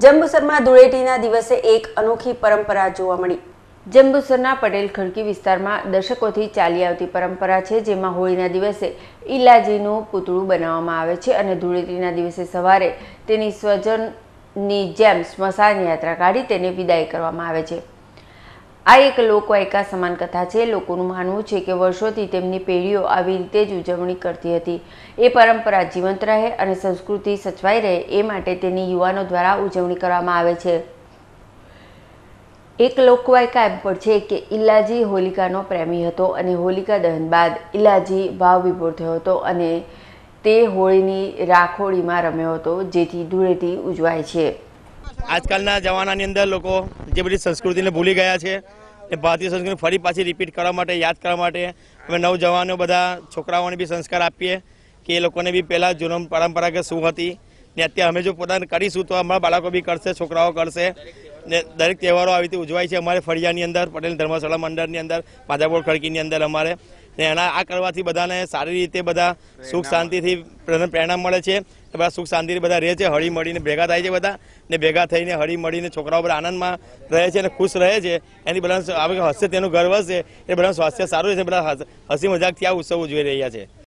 જંબુસરમાં ધૂળેટીના દિવસે એક અનોખી પરંપરા જોવા મળી જંબુસરના પટેલ ખડકી વિસ્તારમાં દશકોથી ચાલી આવતી પરંપરા છે જેમાં હોળીના દિવસે ઈલાજીનું પૂતળું બનાવવામાં આવે છે અને ધૂળેટીના દિવસે સવારે તેની સ્વજનની જેમ સ્મશાન યાત્રા કાઢી તેને વિદાય કરવામાં આવે છે આ એક લોકવાયકા સમાન કથા છે લોકોનું માનવું છે કે વર્ષોથી તેમની પેઢીઓ આવી રીતે જ ઉજવણી કરતી હતી એ પરંપરા જીવંત રહે અને સંસ્કૃતિ સચવાઈ રહે એ માટે તેની યુવાનો દ્વારા ઉજવણી કરવામાં આવે છે એક લોકવાયકા એમ પણ છે કે ઇલાજી હોલિકાનો પ્રેમી હતો અને હોલિકા દહન બાદ ઇલાજી ભાવ વિભોર થયો હતો અને તે હોળીની રાખોડીમાં રમ્યો હતો જેથી ધૂળેટી ઉજવાય છે આજકાલના જમાનાની અંદર લોકો જે બધી સંસ્કૃતિને ભૂલી ગયા છે એ ભારતીય સંસ્કૃતિ ફરી પાછી રિપીટ કરવા માટે યાદ કરવા માટે અમે નવજવાનો બધા છોકરાઓને બી સંસ્કાર આપીએ કે એ લોકોને બી પહેલાં જૂનો પરંપરાગત શું હતી ને અત્યારે અમે જો પોતાને કરીશું તો અમારા બાળકો બી કરશે છોકરાઓ કરશે ને દરેક તહેવારો આવી રીતે ઉજવાય છે અમારે ફળિયાની અંદર પટેલ ધર્મશાળા મંડળની અંદર માધાપોર ખડકીની અંદર અમારે ને એના આ કરવાથી બધાને સારી રીતે બધા સુખ શાંતિથી પ્રેરણા મળે છે બધા સુખ શાંતિથી બધા રહે છે હળી મળીને ભેગા થાય છે બધા ને ભેગા થઈને હળી મળીને છોકરાઓ પર આનંદમાં રહે છે અને ખુશ રહે છે એની બધા હવે હશે તેનું ગર્વ હશે એ બધા સ્વાસ્થ્ય સારું રહેશે બધા હસી મજાકથી આ ઉત્સવ ઉજવી રહ્યા છે